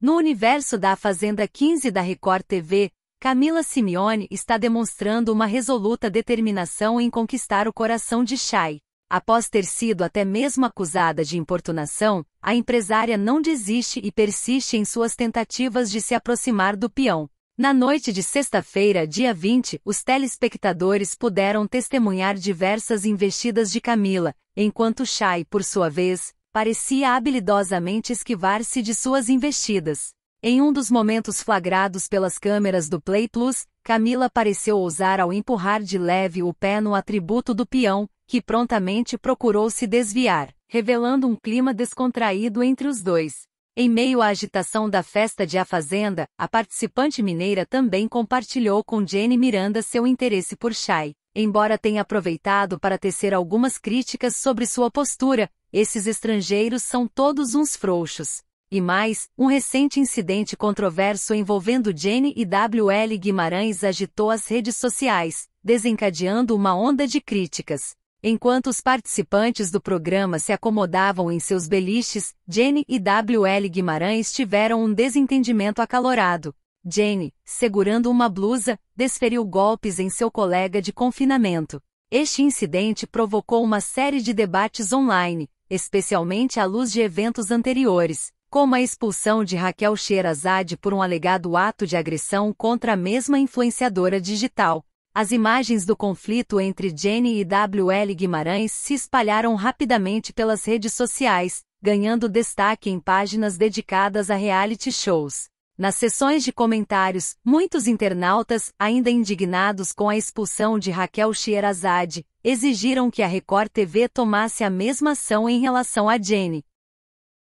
No universo da Fazenda 15 da Record TV, Camila Simeone está demonstrando uma resoluta determinação em conquistar o coração de Chay. Após ter sido até mesmo acusada de importunação, a empresária não desiste e persiste em suas tentativas de se aproximar do peão. Na noite de sexta-feira, dia 20, os telespectadores puderam testemunhar diversas investidas de Camila, enquanto Chay, por sua vez, parecia habilidosamente esquivar-se de suas investidas. Em um dos momentos flagrados pelas câmeras do Play Plus, Camila pareceu ousar ao empurrar de leve o pé no atributo do peão, que prontamente procurou se desviar, revelando um clima descontraído entre os dois. Em meio à agitação da festa de A Fazenda, a participante mineira também compartilhou com Jenny Miranda seu interesse por Shai. Embora tenha aproveitado para tecer algumas críticas sobre sua postura, esses estrangeiros são todos uns frouxos. E mais, um recente incidente controverso envolvendo Jenny e W.L. Guimarães agitou as redes sociais, desencadeando uma onda de críticas. Enquanto os participantes do programa se acomodavam em seus beliches, Jenny e W.L. Guimarães tiveram um desentendimento acalorado. Jenny, segurando uma blusa, desferiu golpes em seu colega de confinamento. Este incidente provocou uma série de debates online, especialmente à luz de eventos anteriores, como a expulsão de Raquel Sherazade por um alegado ato de agressão contra a mesma influenciadora digital. As imagens do conflito entre Jenny e WL Guimarães se espalharam rapidamente pelas redes sociais, ganhando destaque em páginas dedicadas a reality shows. Nas sessões de comentários, muitos internautas, ainda indignados com a expulsão de Raquel Sheerazade, exigiram que a Record TV tomasse a mesma ação em relação a Jenny,